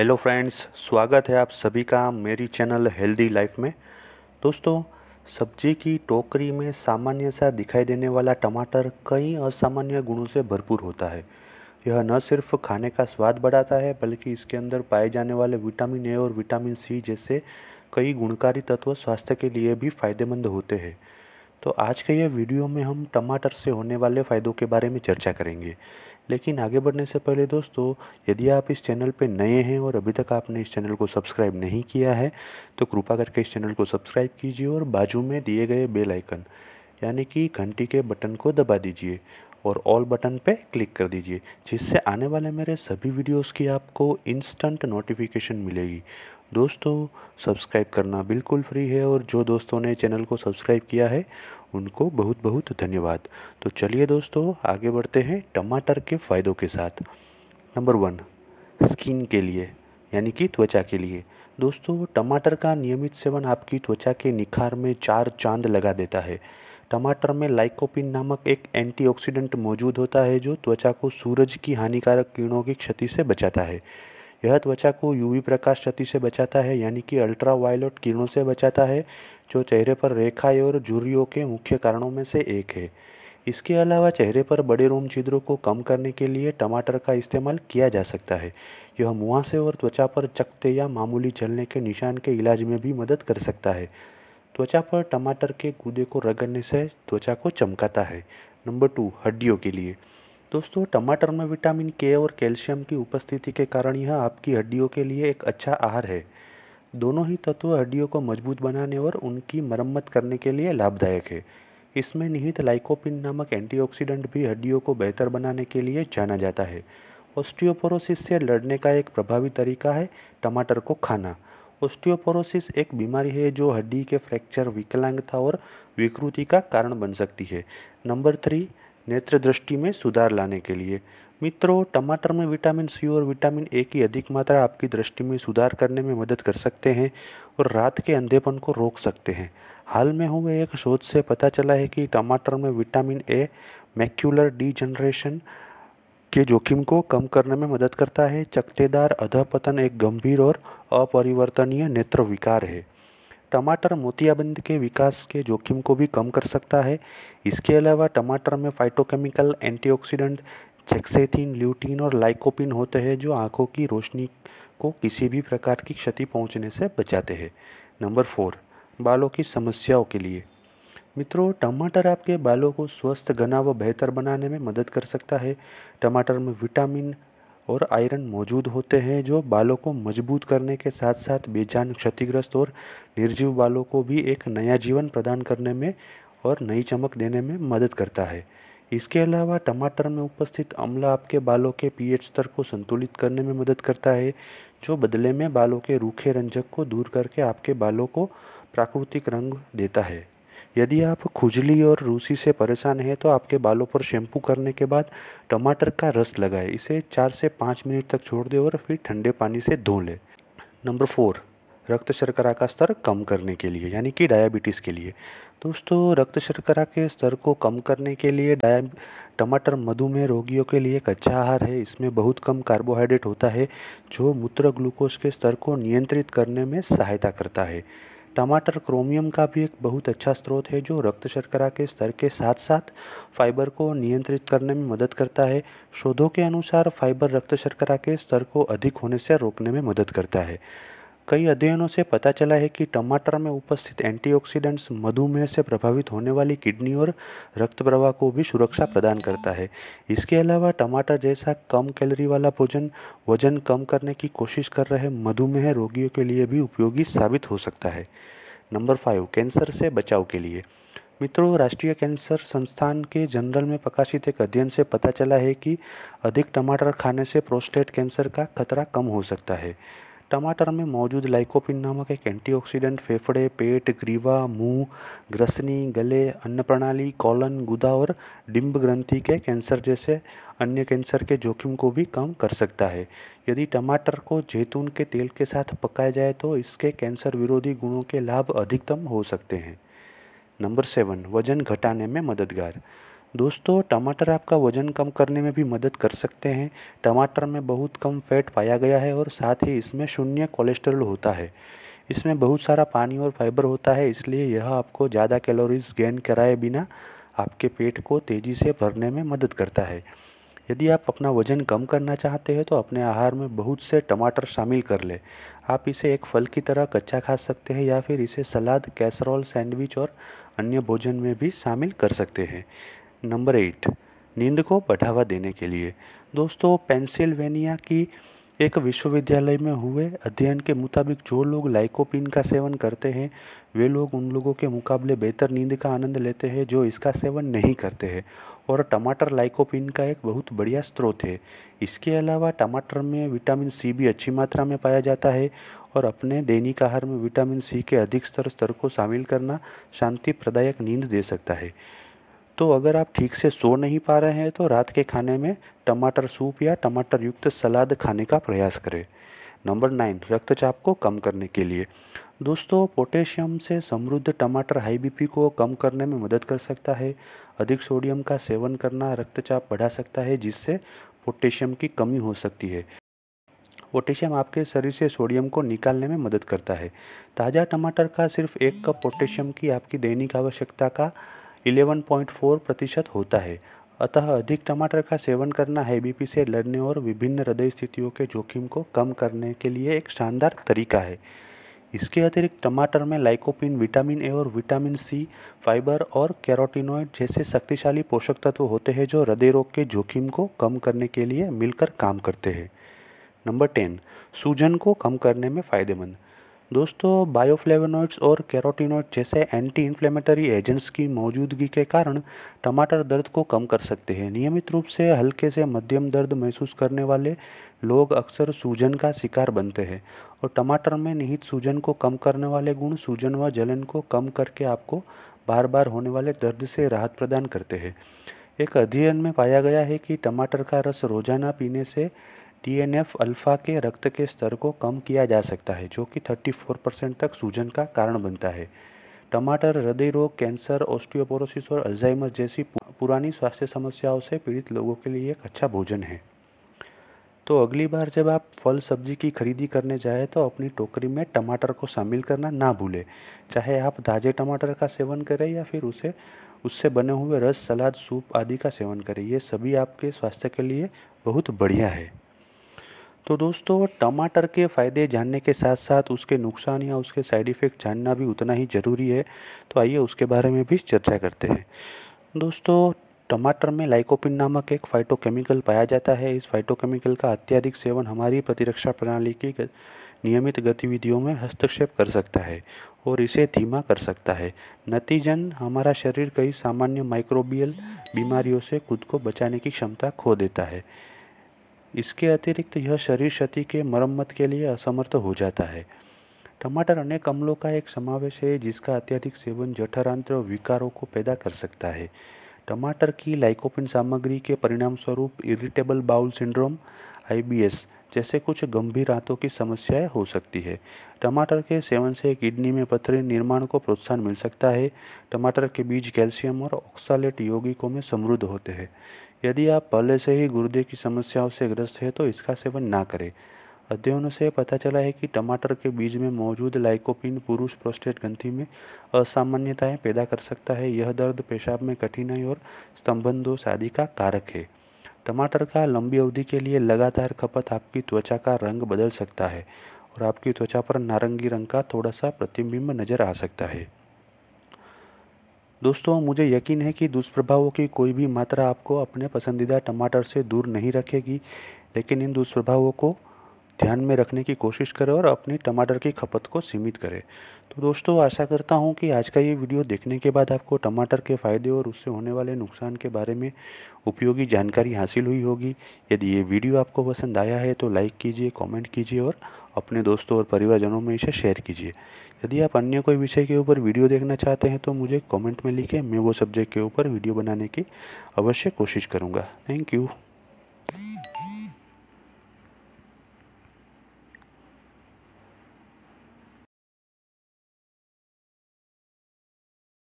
hello friends स्वागत है आप सभी का मेरी चैनल हेल्दी लाइफ में दोस्तों सब्जी की टोकरी में सामान्य सा दिखाई देने वाला टमाटर कई असामान्य गुणों से भरपूर होता है यह न सिर्फ खाने का स्वाद बढ़ाता है बल्कि इसके अंदर पाए जाने वाले विटामिन ए और विटामिन सी जैसे कई गुणकारी तत्व स्वास्थ्य के लिए भी फायदेमंद होते हैं तो आज के ये वीडियो में हम टमाटर से होने वाले फ़ायदों के बारे में चर्चा करेंगे लेकिन आगे बढ़ने से पहले दोस्तों यदि आप इस चैनल पर नए हैं और अभी तक आपने इस चैनल को सब्सक्राइब नहीं किया है तो कृपा करके इस चैनल को सब्सक्राइब कीजिए और बाजू में दिए गए बेल आइकन यानी कि घंटी के बटन को दबा दीजिए और ऑल बटन पे क्लिक कर दीजिए जिससे आने वाले मेरे सभी वीडियोस की आपको इंस्टेंट नोटिफिकेशन मिलेगी दोस्तों सब्सक्राइब करना बिल्कुल फ्री है और जो दोस्तों ने चैनल को सब्सक्राइब किया है उनको बहुत बहुत धन्यवाद तो चलिए दोस्तों आगे बढ़ते हैं टमाटर के फ़ायदों के साथ नंबर वन स्किन के लिए यानी कि त्वचा के लिए दोस्तों टमाटर का नियमित सेवन आपकी त्वचा के निखार में चार चांद लगा देता है टमाटर में लाइकोपिन नामक एक एंटीऑक्सीडेंट मौजूद होता है जो त्वचा को सूरज की हानिकारक किरणों की क्षति से बचाता है यह त्वचा को यूवी प्रकाश क्षति से बचाता है यानी कि अल्ट्रा वायलेट किरणों से बचाता है जो चेहरे पर रेखाएं और झुर्रियों के मुख्य कारणों में से एक है इसके अलावा चेहरे पर बड़े रोम छिद्रों को कम करने के लिए टमाटर का इस्तेमाल किया जा सकता है यह मुहासे और त्वचा पर चकते या मामूली जलने के निशान के इलाज में भी मदद कर सकता है त्वचा पर टमाटर के गूदे को रगड़ने से त्वचा को चमकाता है नंबर टू हड्डियों के लिए दोस्तों टमाटर में विटामिन के और कैल्शियम की उपस्थिति के कारण यह आपकी हड्डियों के लिए एक अच्छा आहार है दोनों ही तत्व हड्डियों को मजबूत बनाने और उनकी मरम्मत करने के लिए लाभदायक है इसमें निहित लाइकोपिन नामक एंटीऑक्सीडेंट भी हड्डियों को बेहतर बनाने के लिए जाना जाता है ऑस्टियोपोरोसिस से लड़ने का एक प्रभावी तरीका है टमाटर को खाना ऑस्टियोपोरोसिस एक बीमारी है जो हड्डी के फ्रैक्चर विकलांगता और विकृति का कारण बन सकती है नंबर थ्री नेत्र दृष्टि में सुधार लाने के लिए मित्रों टमाटर में विटामिन सी और विटामिन ए की अधिक मात्रा आपकी दृष्टि में सुधार करने में मदद कर सकते हैं और रात के अंधेपन को रोक सकते हैं हाल में हुए एक शोध से पता चला है कि टमाटर में विटामिन ए मैक्यूलर जनरेशन के जोखिम को कम करने में मदद करता है चकतेदार अधपतन एक गंभीर और अपरिवर्तनीय नेत्र विकार है टमाटर मोतियाबंद के विकास के जोखिम को भी कम कर सकता है इसके अलावा टमाटर में फाइटोकेमिकल एंटीऑक्सीडेंट जेक्सेथिन ल्यूटीन और लाइकोपिन होते हैं जो आंखों की रोशनी को किसी भी प्रकार की क्षति पहुंचने से बचाते हैं नंबर फोर बालों की समस्याओं के लिए मित्रों टमाटर आपके बालों को स्वस्थ घना व बेहतर बनाने में मदद कर सकता है टमाटर में विटामिन और आयरन मौजूद होते हैं जो बालों को मजबूत करने के साथ साथ बेजान क्षतिग्रस्त और निर्जीव बालों को भी एक नया जीवन प्रदान करने में और नई चमक देने में मदद करता है इसके अलावा टमाटर में उपस्थित अम्ल आपके बालों के पीएच स्तर को संतुलित करने में मदद करता है जो बदले में बालों के रूखे रंजक को दूर करके आपके बालों को प्राकृतिक रंग देता है यदि आप खुजली और रूसी से परेशान हैं तो आपके बालों पर शैम्पू करने के बाद टमाटर का रस लगाएं इसे चार से पाँच मिनट तक छोड़ दें और फिर ठंडे पानी से धो लें नंबर फोर रक्त शर्करा का स्तर कम करने के लिए यानी कि डायबिटीज़ के लिए दोस्तों रक्त शर्करा के स्तर को कम करने के लिए डाय टमाटर मधुमेह रोगियों के लिए एक अच्छा आहार है इसमें बहुत कम कार्बोहाइड्रेट होता है जो मूत्र ग्लूकोज के स्तर को नियंत्रित करने में सहायता करता है टमाटर क्रोमियम का भी एक बहुत अच्छा स्रोत है जो रक्त शर्करा के स्तर के साथ साथ फाइबर को नियंत्रित करने में मदद करता है शोधों के अनुसार फाइबर रक्त शर्करा के स्तर को अधिक होने से रोकने में मदद करता है कई अध्ययनों से पता चला है कि टमाटर में उपस्थित एंटीऑक्सीडेंट्स मधुमेह से प्रभावित होने वाली किडनी और रक्त प्रवाह को भी सुरक्षा प्रदान करता है इसके अलावा टमाटर जैसा कम कैलोरी वाला भोजन वजन कम करने की कोशिश कर रहे मधुमेह रोगियों के लिए भी उपयोगी साबित हो सकता है नंबर फाइव कैंसर से बचाव के लिए मित्रों राष्ट्रीय कैंसर संस्थान के जनरल में प्रकाशित एक अध्ययन से पता चला है कि अधिक टमाटर खाने से प्रोस्टेट कैंसर का खतरा कम हो सकता है टमाटर में मौजूद लाइकोपिन नामक एक एंटीऑक्सीडेंट फेफड़े पेट ग्रीवा मुंह ग्रसनी गले अन्न प्रणाली कॉलन गुदा और डिम्ब ग्रंथि के कैंसर जैसे अन्य कैंसर के जोखिम को भी कम कर सकता है यदि टमाटर को जैतून के तेल के साथ पकाया जाए तो इसके कैंसर विरोधी गुणों के लाभ अधिकतम हो सकते हैं नंबर सेवन वजन घटाने में मददगार दोस्तों टमाटर आपका वज़न कम करने में भी मदद कर सकते हैं टमाटर में बहुत कम फैट पाया गया है और साथ ही इसमें शून्य कोलेस्ट्रॉल होता है इसमें बहुत सारा पानी और फाइबर होता है इसलिए यह आपको ज़्यादा कैलोरीज गेन कराए बिना आपके पेट को तेज़ी से भरने में मदद करता है यदि आप अपना वज़न कम करना चाहते हैं तो अपने आहार में बहुत से टमाटर शामिल कर लें आप इसे एक फल की तरह कच्चा खा सकते हैं या फिर इसे सलाद कैसरोल सैंडविच और अन्य भोजन में भी शामिल कर सकते हैं नंबर एट नींद को बढ़ावा देने के लिए दोस्तों पेंसिल्वेनिया की एक विश्वविद्यालय में हुए अध्ययन के मुताबिक जो लोग लाइकोपिन का सेवन करते हैं वे लोग उन लोगों के मुकाबले बेहतर नींद का आनंद लेते हैं जो इसका सेवन नहीं करते हैं और टमाटर लाइकोपिन का एक बहुत बढ़िया स्रोत है इसके अलावा टमाटर में विटामिन सी भी अच्छी मात्रा में पाया जाता है और अपने दैनिक आहार में विटामिन सी के अधिक स्तर स्तर को शामिल करना शांति प्रदायक नींद दे सकता है तो अगर आप ठीक से सो नहीं पा रहे हैं तो रात के खाने में टमाटर सूप या टमाटर युक्त सलाद खाने का प्रयास करें नंबर नाइन रक्तचाप को कम करने के लिए दोस्तों पोटेशियम से समृद्ध टमाटर हाई बीपी को कम करने में मदद कर सकता है अधिक सोडियम का सेवन करना रक्तचाप बढ़ा सकता है जिससे पोटेशियम की कमी हो सकती है पोटेशियम आपके शरीर से सोडियम को निकालने में मदद करता है ताज़ा टमाटर का सिर्फ एक कप पोटेशियम की आपकी दैनिक आवश्यकता का 11.4 प्रतिशत होता है अतः अधिक टमाटर का सेवन करना है बी से लड़ने और विभिन्न हृदय स्थितियों के जोखिम को कम करने के लिए एक शानदार तरीका है इसके अतिरिक्त टमाटर में लाइकोपिन विटामिन ए और विटामिन सी फाइबर और कैरोटिनोइड जैसे शक्तिशाली पोषक तत्व होते हैं जो हृदय रोग के जोखिम को कम करने के लिए मिलकर काम करते हैं नंबर टेन सूजन को कम करने में फ़ायदेमंद दोस्तों बायोफ्लेवोनॉइड्स और कैरोटीनॉइड जैसे एंटी इन्फ्लेमेटरी एजेंट्स की मौजूदगी के कारण टमाटर दर्द को कम कर सकते हैं नियमित रूप से हल्के से मध्यम दर्द महसूस करने वाले लोग अक्सर सूजन का शिकार बनते हैं और टमाटर में निहित सूजन को कम करने वाले गुण सूजन व जलन को कम करके आपको बार बार होने वाले दर्द से राहत प्रदान करते हैं एक अध्ययन में पाया गया है कि टमाटर का रस रोजाना पीने से टी एन एफ अल्फ़ा के रक्त के स्तर को कम किया जा सकता है जो कि 34 परसेंट तक सूजन का कारण बनता है टमाटर हृदय रोग कैंसर ऑस्टियोपोरोसिस और अल्जाइमर जैसी पुरानी स्वास्थ्य समस्याओं से पीड़ित लोगों के लिए एक अच्छा भोजन है तो अगली बार जब आप फल सब्जी की खरीदी करने जाए तो अपनी टोकरी में टमाटर को शामिल करना ना भूलें चाहे आप ताजे टमाटर का सेवन करें या फिर उसे उससे बने हुए रस सलाद सूप आदि का सेवन करें ये सभी आपके स्वास्थ्य के लिए बहुत बढ़िया है तो दोस्तों टमाटर के फ़ायदे जानने के साथ साथ उसके नुकसान या उसके साइड इफ़ेक्ट जानना भी उतना ही ज़रूरी है तो आइए उसके बारे में भी चर्चा करते हैं दोस्तों टमाटर में लाइकोपिन नामक एक फाइटोकेमिकल पाया जाता है इस फाइटोकेमिकल का अत्यधिक सेवन हमारी प्रतिरक्षा प्रणाली की नियमित गतिविधियों में हस्तक्षेप कर सकता है और इसे धीमा कर सकता है नतीजन हमारा शरीर कई सामान्य माइक्रोबियल बीमारियों से खुद को बचाने की क्षमता खो देता है इसके अतिरिक्त यह शरीर क्षति के मरम्मत के लिए असमर्थ हो जाता है टमाटर अनेक अम्लों का एक समावेश है जिसका अत्यधिक सेवन जठरांत्र विकारों को पैदा कर सकता है टमाटर की लाइकोपिन सामग्री के परिणाम स्वरूप इरिटेबल बाउल सिंड्रोम आई जैसे कुछ गंभीर आंतों की समस्याएं हो सकती है टमाटर के सेवन से किडनी में पत्थरी निर्माण को प्रोत्साहन मिल सकता है टमाटर के बीज कैल्शियम और ऑक्सालेट यौगिकों में समृद्ध होते हैं यदि आप पहले से ही गुर्दे की समस्याओं से ग्रस्त हैं तो इसका सेवन ना करें अध्ययनों से पता चला है कि टमाटर के बीज में मौजूद लाइकोपिन पुरुष प्रोस्टेट ग्रंथि में असामान्यताएं पैदा कर सकता है यह दर्द पेशाब में कठिनाई और स्तंभन दोष आदि का कारक है टमाटर का लंबी अवधि के लिए लगातार खपत आपकी त्वचा का रंग बदल सकता है और आपकी त्वचा पर नारंगी रंग का थोड़ा सा प्रतिबिंब नज़र आ सकता है दोस्तों मुझे यकीन है कि दुष्प्रभावों की कोई भी मात्रा आपको अपने पसंदीदा टमाटर से दूर नहीं रखेगी लेकिन इन दुष्प्रभावों को ध्यान में रखने की कोशिश करें और अपनी टमाटर की खपत को सीमित करें तो दोस्तों आशा करता हूँ कि आज का ये वीडियो देखने के बाद आपको टमाटर के फ़ायदे और उससे होने वाले नुकसान के बारे में उपयोगी जानकारी हासिल हुई होगी यदि ये वीडियो आपको पसंद आया है तो लाइक कीजिए कमेंट कीजिए और अपने दोस्तों और परिवारजनों में इसे शेयर कीजिए यदि आप अन्य कोई विषय के ऊपर वीडियो देखना चाहते हैं तो मुझे कमेंट में लिखें मैं वो सब्जेक्ट के ऊपर वीडियो बनाने की अवश्य कोशिश करूँगा थैंक यू